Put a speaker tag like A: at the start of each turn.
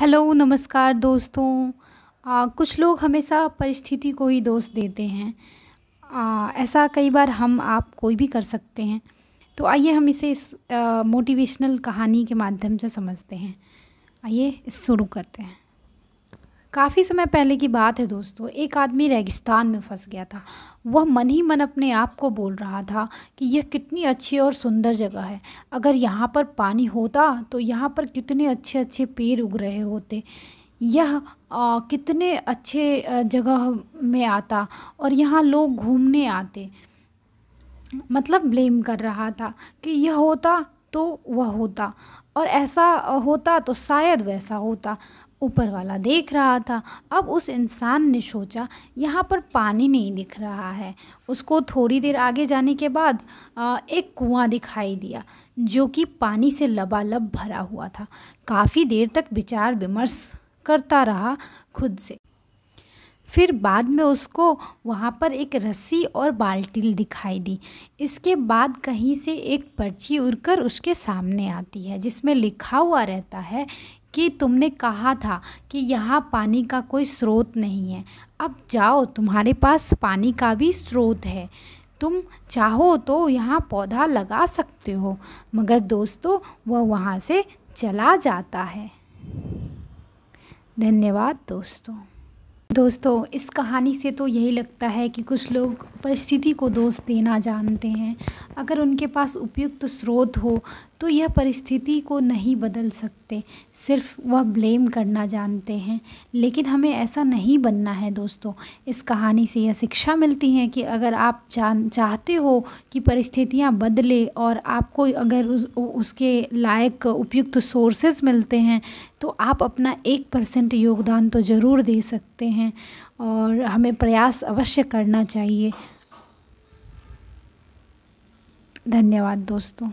A: hello नमस्कार दोस्तों आ, कुछ लोग हमेशा परिस्थिति को ही दोष देते हैं आ, ऐसा कई बार हम आप कोई भी कर सकते हैं तो आइए हम इसे इस मोटिवेशनल कहानी के माध्यम से समझते हैं आइए शुरू करते हैं काफ़ी समय पहले की बात है दोस्तों एक आदमी रेगिस्तान में फंस गया था वह मन ही मन अपने आप को बोल रहा था कि यह कितनी अच्छी और सुंदर जगह है अगर यहाँ पर पानी होता तो यहाँ पर कितने अच्छे अच्छे पेड़ उग रहे होते यह कितने अच्छे जगह में आता और यहाँ लोग घूमने आते मतलब ब्लेम कर रहा था कि यह होता तो वह होता और ऐसा होता तो शायद वैसा होता ऊपर वाला देख रहा था अब उस इंसान ने सोचा यहाँ पर पानी नहीं दिख रहा है उसको थोड़ी देर आगे जाने के बाद एक कुआं दिखाई दिया जो कि पानी से लबालब भरा हुआ था काफ़ी देर तक विचार विमर्श करता रहा खुद से फिर बाद में उसको वहाँ पर एक रस्सी और बाल्टी दिखाई दी इसके बाद कहीं से एक पर्ची उड़कर उसके सामने आती है जिसमें लिखा हुआ रहता है कि तुमने कहा था कि यहाँ पानी का कोई स्रोत नहीं है अब जाओ तुम्हारे पास पानी का भी स्रोत है तुम चाहो तो यहाँ पौधा लगा सकते हो मगर दोस्तों वह वहाँ से चला जाता है धन्यवाद दोस्तों दोस्तों इस कहानी से तो यही लगता है कि कुछ लोग परिस्थिति को दोष देना जानते हैं अगर उनके पास उपयुक्त स्रोत हो तो यह परिस्थिति को नहीं बदल सकते सिर्फ वह ब्लेम करना जानते हैं लेकिन हमें ऐसा नहीं बनना है दोस्तों इस कहानी से यह शिक्षा मिलती है कि अगर आप जान चाहते हो कि परिस्थितियाँ बदले और आपको अगर उस, उसके लायक उपयुक्त सोर्सेस मिलते हैं तो आप अपना एक परसेंट योगदान तो ज़रूर दे सकते हैं और हमें प्रयास अवश्य करना चाहिए धन्यवाद दोस्तों